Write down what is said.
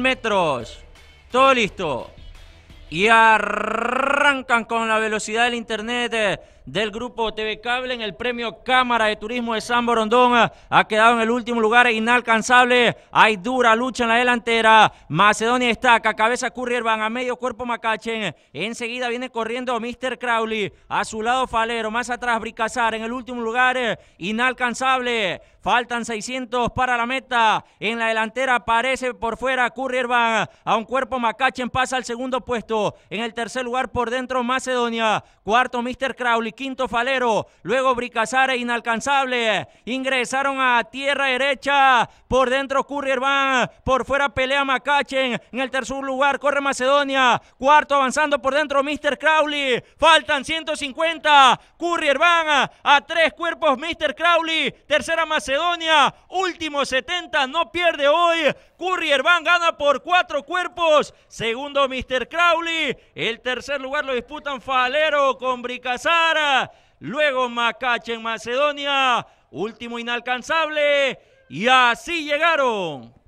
metros. Todo listo. Y arrancan con la velocidad del internet del grupo TV Cable en el premio Cámara de Turismo de San Borondón. Ha quedado en el último lugar, inalcanzable. Hay dura lucha en la delantera. Macedonia destaca, cabeza Currier van a medio cuerpo Macachen. Enseguida viene corriendo Mr. Crowley. A su lado Falero, más atrás Bricazar en el último lugar, eh, inalcanzable. Faltan 600 para la meta. En la delantera aparece por fuera Currier Van. A un cuerpo Macachen pasa al segundo puesto. En el tercer lugar por dentro Macedonia. Cuarto Mr. Crowley. Quinto Falero. Luego Bricazare inalcanzable. Ingresaron a tierra derecha. Por dentro Currier Van. Por fuera pelea Macachen. En el tercer lugar corre Macedonia. Cuarto avanzando por dentro Mr. Crowley. Faltan 150. Currier Van a tres cuerpos Mr. Crowley. Tercera Macedonia. Macedonia, último 70, no pierde hoy. Curry Van gana por cuatro cuerpos. Segundo, Mr. Crowley. El tercer lugar lo disputan Falero con Bricazara. Luego Macache en Macedonia. Último inalcanzable. Y así llegaron.